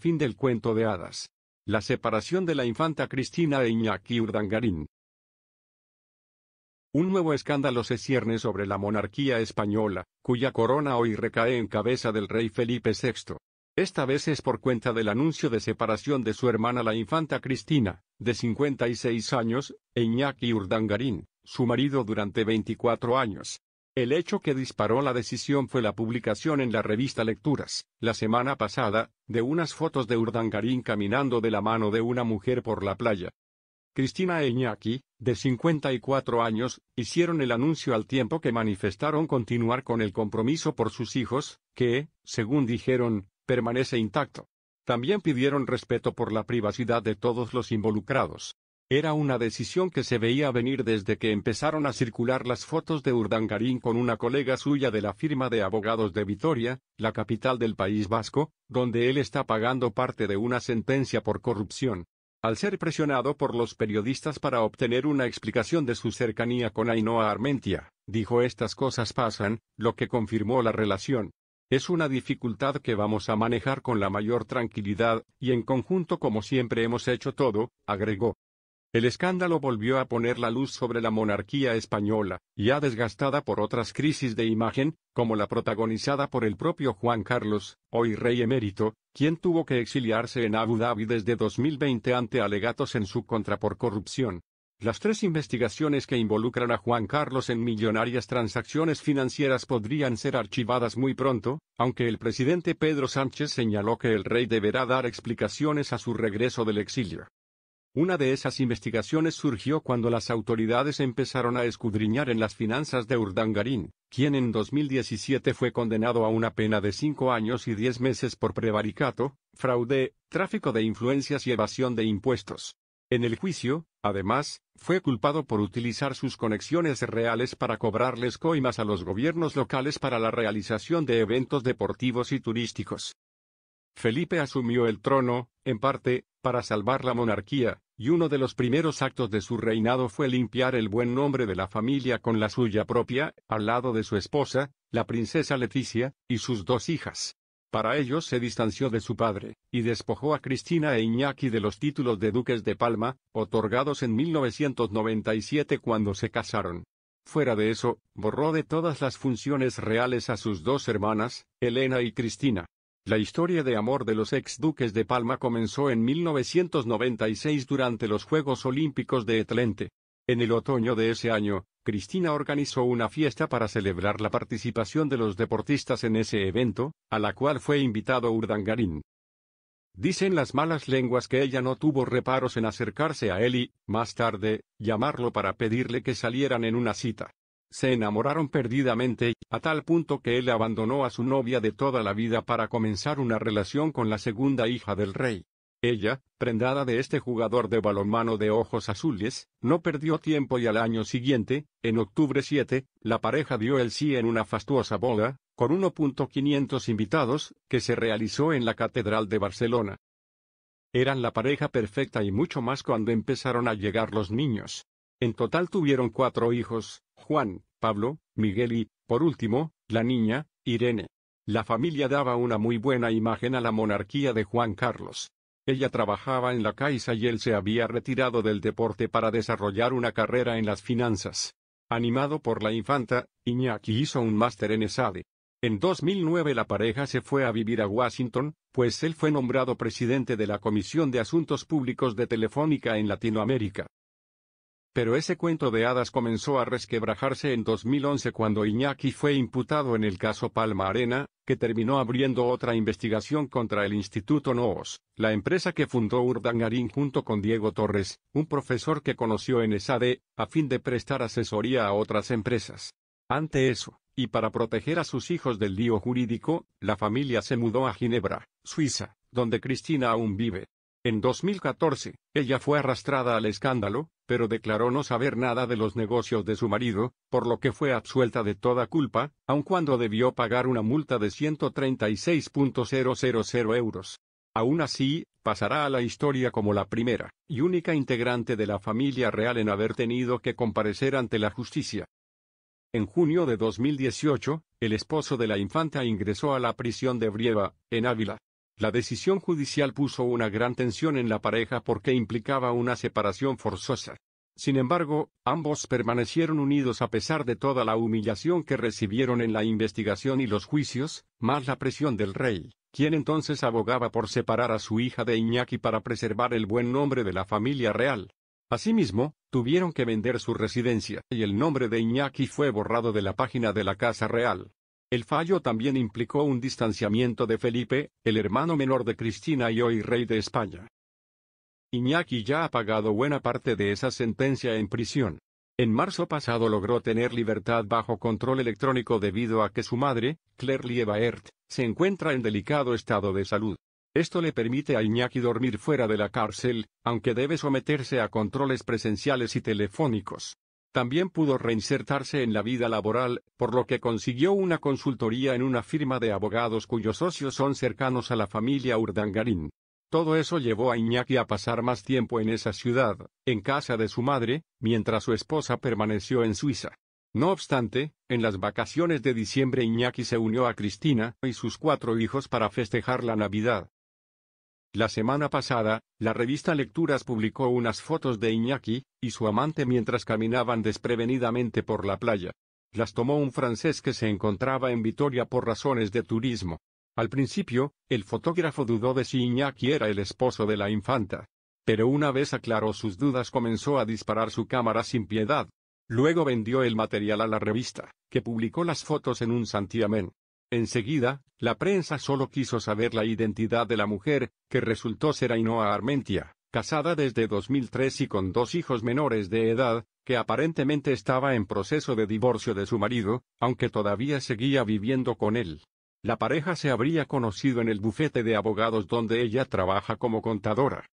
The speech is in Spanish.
Fin del cuento de hadas. La separación de la infanta Cristina e Iñaki Urdangarín. Un nuevo escándalo se cierne sobre la monarquía española, cuya corona hoy recae en cabeza del rey Felipe VI. Esta vez es por cuenta del anuncio de separación de su hermana la infanta Cristina, de 56 años, e Iñaki Urdangarín, su marido durante 24 años. El hecho que disparó la decisión fue la publicación en la revista Lecturas, la semana pasada, de unas fotos de Urdangarín caminando de la mano de una mujer por la playa. Cristina Eñaki, de 54 años, hicieron el anuncio al tiempo que manifestaron continuar con el compromiso por sus hijos, que, según dijeron, permanece intacto. También pidieron respeto por la privacidad de todos los involucrados. Era una decisión que se veía venir desde que empezaron a circular las fotos de Urdangarín con una colega suya de la firma de abogados de Vitoria, la capital del País Vasco, donde él está pagando parte de una sentencia por corrupción. Al ser presionado por los periodistas para obtener una explicación de su cercanía con Ainhoa Armentia, dijo estas cosas pasan, lo que confirmó la relación. Es una dificultad que vamos a manejar con la mayor tranquilidad, y en conjunto como siempre hemos hecho todo, agregó. El escándalo volvió a poner la luz sobre la monarquía española, ya desgastada por otras crisis de imagen, como la protagonizada por el propio Juan Carlos, hoy rey emérito, quien tuvo que exiliarse en Abu Dhabi desde 2020 ante alegatos en su contra por corrupción. Las tres investigaciones que involucran a Juan Carlos en millonarias transacciones financieras podrían ser archivadas muy pronto, aunque el presidente Pedro Sánchez señaló que el rey deberá dar explicaciones a su regreso del exilio. Una de esas investigaciones surgió cuando las autoridades empezaron a escudriñar en las finanzas de Urdangarín, quien en 2017 fue condenado a una pena de cinco años y diez meses por prevaricato, fraude, tráfico de influencias y evasión de impuestos. En el juicio, además, fue culpado por utilizar sus conexiones reales para cobrarles coimas a los gobiernos locales para la realización de eventos deportivos y turísticos. Felipe asumió el trono, en parte, para salvar la monarquía, y uno de los primeros actos de su reinado fue limpiar el buen nombre de la familia con la suya propia, al lado de su esposa, la princesa Leticia, y sus dos hijas. Para ello se distanció de su padre, y despojó a Cristina e Iñaki de los títulos de duques de Palma, otorgados en 1997 cuando se casaron. Fuera de eso, borró de todas las funciones reales a sus dos hermanas, Elena y Cristina. La historia de amor de los ex duques de Palma comenzó en 1996 durante los Juegos Olímpicos de Etlente. En el otoño de ese año, Cristina organizó una fiesta para celebrar la participación de los deportistas en ese evento, a la cual fue invitado Urdangarín. Dicen las malas lenguas que ella no tuvo reparos en acercarse a él y, más tarde, llamarlo para pedirle que salieran en una cita. Se enamoraron perdidamente, a tal punto que él abandonó a su novia de toda la vida para comenzar una relación con la segunda hija del rey. Ella, prendada de este jugador de balonmano de ojos azules, no perdió tiempo y al año siguiente, en octubre 7, la pareja dio el sí en una fastuosa boda, con 1.500 invitados, que se realizó en la Catedral de Barcelona. Eran la pareja perfecta y mucho más cuando empezaron a llegar los niños. En total tuvieron cuatro hijos, Juan, Pablo, Miguel y, por último, la niña, Irene. La familia daba una muy buena imagen a la monarquía de Juan Carlos. Ella trabajaba en la Caixa y él se había retirado del deporte para desarrollar una carrera en las finanzas. Animado por la infanta, Iñaki hizo un máster en ESADE. En 2009 la pareja se fue a vivir a Washington, pues él fue nombrado presidente de la Comisión de Asuntos Públicos de Telefónica en Latinoamérica. Pero ese cuento de hadas comenzó a resquebrajarse en 2011 cuando Iñaki fue imputado en el caso Palma Arena, que terminó abriendo otra investigación contra el Instituto Noos, la empresa que fundó Urdangarín junto con Diego Torres, un profesor que conoció en ESADE, a fin de prestar asesoría a otras empresas. Ante eso, y para proteger a sus hijos del lío jurídico, la familia se mudó a Ginebra, Suiza, donde Cristina aún vive. En 2014, ella fue arrastrada al escándalo, pero declaró no saber nada de los negocios de su marido, por lo que fue absuelta de toda culpa, aun cuando debió pagar una multa de 136.000 euros. Aún así, pasará a la historia como la primera y única integrante de la familia real en haber tenido que comparecer ante la justicia. En junio de 2018, el esposo de la infanta ingresó a la prisión de Brieva, en Ávila, la decisión judicial puso una gran tensión en la pareja porque implicaba una separación forzosa. Sin embargo, ambos permanecieron unidos a pesar de toda la humillación que recibieron en la investigación y los juicios, más la presión del rey, quien entonces abogaba por separar a su hija de Iñaki para preservar el buen nombre de la familia real. Asimismo, tuvieron que vender su residencia y el nombre de Iñaki fue borrado de la página de la Casa Real. El fallo también implicó un distanciamiento de Felipe, el hermano menor de Cristina y hoy rey de España. Iñaki ya ha pagado buena parte de esa sentencia en prisión. En marzo pasado logró tener libertad bajo control electrónico debido a que su madre, Claire Liebaert, se encuentra en delicado estado de salud. Esto le permite a Iñaki dormir fuera de la cárcel, aunque debe someterse a controles presenciales y telefónicos. También pudo reinsertarse en la vida laboral, por lo que consiguió una consultoría en una firma de abogados cuyos socios son cercanos a la familia Urdangarín. Todo eso llevó a Iñaki a pasar más tiempo en esa ciudad, en casa de su madre, mientras su esposa permaneció en Suiza. No obstante, en las vacaciones de diciembre Iñaki se unió a Cristina y sus cuatro hijos para festejar la Navidad. La semana pasada, la revista Lecturas publicó unas fotos de Iñaki y su amante mientras caminaban desprevenidamente por la playa. Las tomó un francés que se encontraba en Vitoria por razones de turismo. Al principio, el fotógrafo dudó de si Iñaki era el esposo de la infanta. Pero una vez aclaró sus dudas comenzó a disparar su cámara sin piedad. Luego vendió el material a la revista, que publicó las fotos en un santiamén. Enseguida, la prensa solo quiso saber la identidad de la mujer, que resultó ser Ainhoa Armentia, casada desde 2003 y con dos hijos menores de edad, que aparentemente estaba en proceso de divorcio de su marido, aunque todavía seguía viviendo con él. La pareja se habría conocido en el bufete de abogados donde ella trabaja como contadora.